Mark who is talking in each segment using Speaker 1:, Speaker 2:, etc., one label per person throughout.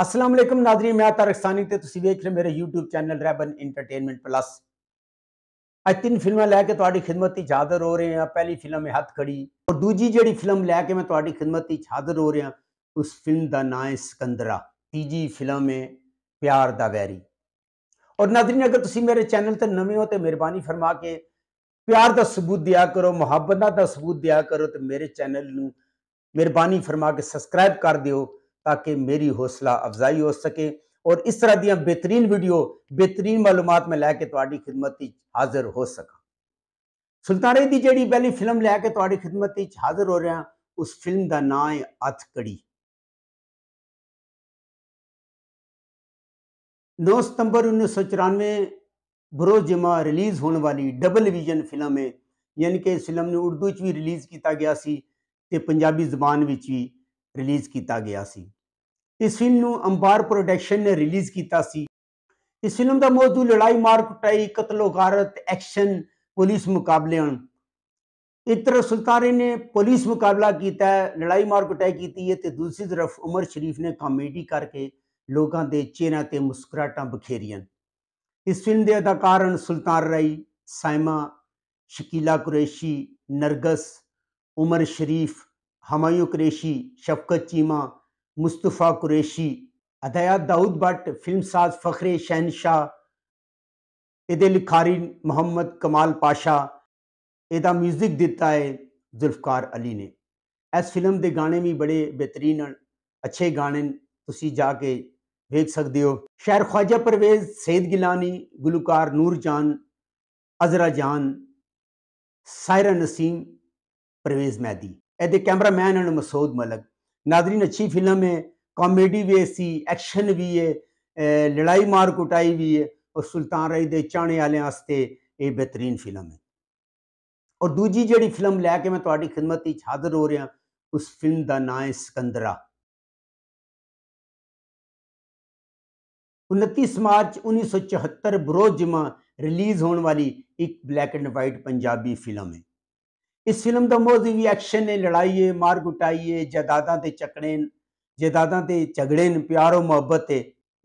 Speaker 1: असलम नादरी मैं तारक सानी तो देख रहे मेरे यूट्यूब चैनल रैबन इंटरटेनमेंट प्लस अ तीन फिल्म लैके थोड़ी खिदमत हाजिर हो रहे हैं पहली फिल्म है हथ खड़ी और दूजी जी फिल्म लैके मैं थोड़ी खिदमत हाजिर हो रहा उस फिल्म का ना है सिकंदरा तीजी फिल्म है प्यार द वैरी और नाजरीन अगर तुम मेरे चैनल पर नवे हो तो मेहरबानी फरमा के प्यार का सबूत दिया करो मुहब्बत का सबूत दिया करो तो मेरे चैनल मेहरबानी फरमा के सबसक्राइब कर दौ ताकि मेरी हौसला अफजाई हो सके और इस तरह दिया बेहतरीन वीडियो बेहतरीन मालूम मैं लैके थोड़ी खिदमत हाजिर हो सका सुल्ताने की जी पहली फिल्म लैके थोड़ी खिदमत हाजिर हो रहा उस फिल्म का ना है अथकड़ी नौ सितंबर उन्नीस सौ चौरानवे जमा रिलीज़ होने वाली डबल विजन फिल्म है यानी कि इस फिल्म ने उर्दू च भी रिलीज़ किया गया सी ते पंजाबी जबान भी रिलीज़ किया गया सी ਇਸ ਫਿਲਮ ਨੂੰ ਅੰਬਾਰ ਪ੍ਰੋਡਕਸ਼ਨ ਨੇ ਰਿਲੀਜ਼ ਕੀਤਾ ਸੀ ਇਸ ਫਿਲਮ ਦਾ ਮੌਜੂ ਲੜਾਈ ਮਾਰ ਕੁਟਾਈ ਕਤਲੋਗਾਰਤ ਐਕਸ਼ਨ ਪੁਲਿਸ ਮੁਕਾਬਲੇ ਹਨ ਇੱਕ ਤਰਫ ਸੁਲਤਾਨੇ ਨੇ ਪੁਲਿਸ ਮੁਕਾਬਲਾ ਕੀਤਾ ਲੜਾਈ ਮਾਰ ਕੁਟਾਈ ਕੀਤੀ ਹੈ ਤੇ ਦੂਸਰੀ ਤਰਫ ਉਮਰ ਸ਼ਰੀਫ ਨੇ ਕਾਮੇਡੀ ਕਰਕੇ ਲੋਕਾਂ ਦੇ ਚਿਹਰਿਆਂ ਤੇ ਮੁਸਕਰਾਟਾਂ ਬਖੇਰੀਆਂ ਇਸ ਫਿਲਮ ਦੇ ਅਦਾਕਾਰ ਹਨ ਸੁਲਤਾਨ ਰਾਈ ਸਾਇਮਾ ਸ਼ਕੀਲਾ ਕੁਰੈਸ਼ੀ ਨਰਗਸ ਉਮਰ ਸ਼ਰੀਫ ਹਮਾਇੂ ਕੁਰੈਸ਼ੀ ਸ਼ਫਕਤ ਚੀਮਾ मुस्तफ़ा कुरैशी हदायत दाऊद भट्ट फिल्म साज फ़खरे शहनशाह ਇਹਦੇ ਲਿਖਾਰੀ ਮੁਹੰਮਦ ਕਮਾਲ ਪਾਸ਼ਾ ਇਹਦਾ 뮤직 ਦਿੱਤਾ ਹੈ ਜ਼ੁਲਫਕਾਰ ਅਲੀ ਨੇ ਇਸ ਫਿਲਮ ਦੇ ਗਾਣੇ ਵੀ ਬੜੇ ਬਿਹਤਰੀਨ ਹਨ ਅੱਛੇ ਗਾਣੇ ਤੁਸੀਂ ਜਾ ਕੇ ਵੇਖ ਸਕਦੇ ਹੋ ਸ਼ਹਿਰ ਖਵਾਜਾ ਪਰਵੇਜ਼ ਸੈਦ ਗਿਲਾਨੀ ਗੁਲੂਕਾਰ ਨੂਰ ਜਾਨ ਅਜ਼ਰਾ ਜਾਨ ਸਾਇਰਾ ਨਸੀਮ ਪਰਵੇਜ਼ ਮਹਿਦੀ ਇਹਦੇ ਕੈਮਰਾਮੈਨ ਹਨ ਮਸੂਦ ਮਲਕ नादरीन अच्छी फिल्म है कॉमेडी भी ऐसी एक्शन भी है लड़ाई मार कुटाई भी है और ਸੁਲਤਾਨ ਰਾਈ ਦੇ ਚਾਹਣੇ ਵਾਲਿਆਂ ਵਾਸਤੇ ਇਹ ਬਿਹਤਰੀਨ ਫਿਲਮ ਹੈ ਔਰ ਦੂਜੀ ਜਿਹੜੀ ਫਿਲਮ ਲੈ ਕੇ ਮੈਂ ਤੁਹਾਡੀ ਖidmat ਵਿੱਚ ਹਾਜ਼ਰ ਹੋ ਰਿਹਾ ਉਸ ਫਿਲਮ ਦਾ ਨਾਮ ਹੈ ਸਿਕੰਦਰਾ 29 ਮਾਰਚ 1974 ਬਰੋਜਮਾ ਰਿਲੀਜ਼ ਹੋਣ ਵਾਲੀ ਇੱਕ black and white Punjabi film ਹੈ इस फिल्म का मोह भी एक्शन ने लड़ाई है मार कुटाई है जदादा के चकड़े जदादा के झगड़े न प्यारो मुहब्बत है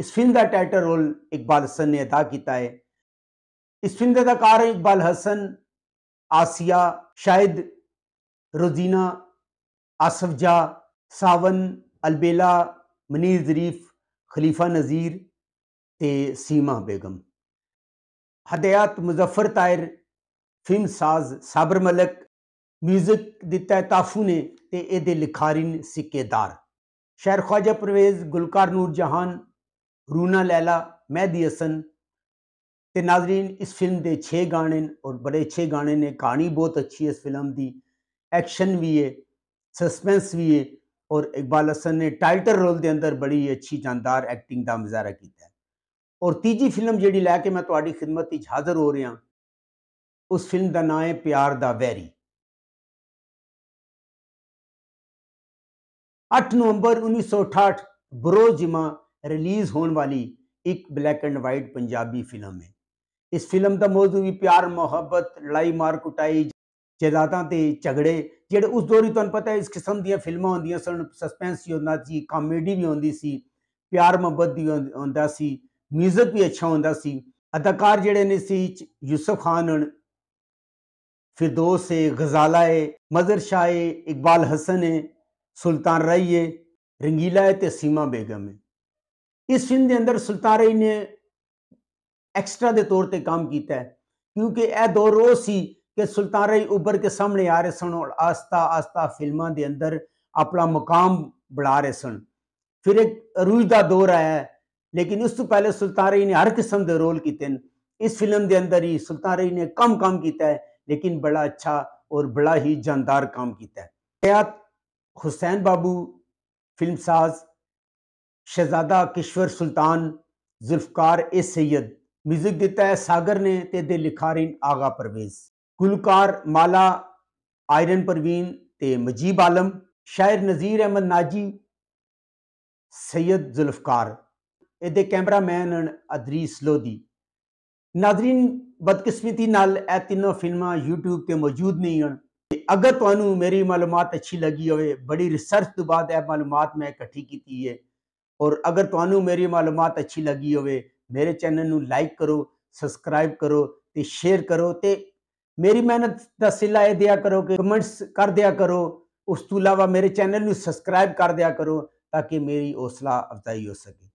Speaker 1: इस फिल्म का टाइटल रोल इकबाल हसन ने अदा किया है इस फिल्म का अदाकार इकबाल हसन आसिया शाहिद रोजीना आसफ जा सावन अलबेला मनीर जरीफ खलीफा नज़ीर ते सीमा बेगम हदयात मुजफ्फर तायर फिल्म साज साबर मलिक म्यूज़िक दिता है ताफू ने ते लिखारी ने सिक्केदार शहर ख्वाजा परवेज़ गुलकार नूर जहान रूना लैला मैदी हसन तो नाजरीन इस फिल्म के छे गाने और बड़े अच्छे गाने ने कहानी बहुत अच्छी है इस फिल्म की एक्शन भी है सस्पेंस भी है और इकबाल हसन ने टाइटल रोल के अंदर बड़ी अच्छी जानदार एक्टिंग का मुजाहरा किया और तीजी फिल्म जी लैके मैं थोड़ी खिदमत हाज़िर हो रहा उस फिल्म का ना है प्यार दा वैरी 8 ਨਵੰਬਰ 1968 ਬਰੋਜਿਮਾ ਰਿਲੀਜ਼ ਹੋਣ ਵਾਲੀ ਇੱਕ black and white Punjabi film ਹੈ ਇਸ ਫਿਲਮ ਦਾ ਮੌਜੂ ਵੀ ਪਿਆਰ ਮੁਹੱਬਤ ਲੜਾਈ ਮਾਰ ਕੁਟਾਈ ਜਦਾਤਾਂ ਤੇ ਝਗੜੇ ਜਿਹੜੇ ਉਸ ਦੌਰ ਹੀ ਤੁਹਾਨੂੰ ਪਤਾ ਹੈ ਇਸ ਕਿਸਮ ਦੀਆਂ ਫਿਲਮਾਂ ਹੁੰਦੀਆਂ ਸਨ ਸਸਪੈਂਸ ਵੀ ਹੁੰਦਾ ਸੀ ਕਾਮੇਡੀ ਵੀ ਹੁੰਦੀ ਸੀ ਪਿਆਰ ਮੁਹੱਬਤ ਵੀ ਹੁੰਦਾ ਸੀ ਮਿਊਜ਼ਿਕ ਵੀ ਅੱਛਾ ਹੁੰਦਾ ਸੀ ਅਦਾਕਾਰ ਜਿਹੜੇ ਨੇ ਸੀ ਯੂਸਫ ਖਾਨ ਹਨ ਫਿਰਦੌਸ ਹੈ ਗਜ਼ਾਲਾ ਹੈ ਮਜ਼ਰ ਸ਼ਾਹ ਹੈ ਇਕਬਾਲ ਹਸਨ ਹੈ सुल्तान राई है रंगीला है तो सीमा बेगम है इस फिल्म के अंदर सुल्तान रही ने एक्स्ट्रा के तौर पर काम किया क्योंकि यह दौर वो सी कि सुल्तान रही उभर के सामने आ रहे सन और आस्ता आस्ता फिल्मों के अंदर अपना मुकाम बढ़ा रहे सन फिर एक अरूज का दौर आया है लेकिन उस तू पहले सुल्तान रही ने हर किस्म के रोल किए इस फिल्म के अंदर ही सुल्तान रही ने कम काम किया है लेकिन बड़ा अच्छा और बड़ा ही जानदार काम किया है ਹੁਸੈਨ ਬਾਬੂ ਫਿਲਮ ਸਾਜ਼ ਸ਼ਹਿਜ਼ਾਦਾ ਕਿਸ਼ਵਰ ਸੁਲਤਾਨ ਜ਼ੁਲਫਕਾਰ ਏ ਸੈਦ ਮਿਊਜ਼ਿਕ ਦਿੱਤਾ ਹੈ ਸਾਗਰ ਨੇ ਤੇ ਦੇ ਲਿਖਾਰੀ ਆਗਾ ਪਰਵੇਜ਼ ਗੁਲਕਾਰ ਮਾਲਾ ਆਇਰਨ ਪਰਵੀਨ ਤੇ ਮਜੀਬ ਆਲਮ ਸ਼ਾਇਰ ਨਜ਼ੀਰ ਅਹਿਮਦ ਨਾਜੀ ਸੈਦ ਜ਼ੁਲਫਕਾਰ ਇਹਦੇ ਕੈਮਰਾਮੈਨ ਹਨ ਅਦਰੀਸ ਲੋਦੀ ਨਾਜ਼ਰੀਨ ਬਦਕਿਸਮਤੀ ਨਾਲ ਇਹ ਤਿੰਨੋਂ ਫਿਲਮਾਂ YouTube ਤੇ ਮੌਜੂਦ ਨਹੀਂ ਹਨ अगर तू मेरी मालूम अच्छी लगी हो बड़ी रिसर्च तो बाद है मालूम मैं इकट्ठी की है और अगर तू मेरी मालूम अच्छी लगी हो मेरे चैनल में लाइक करो सबसक्राइब करो तो शेयर करो तो मेरी मेहनत का सिला यह दया करो कि कमेंट्स कर दिया करो उस तू अलावा मेरे चैनल में सबसक्राइब कर दिया करो ताकि मेरी हौसला अफजाई हो सके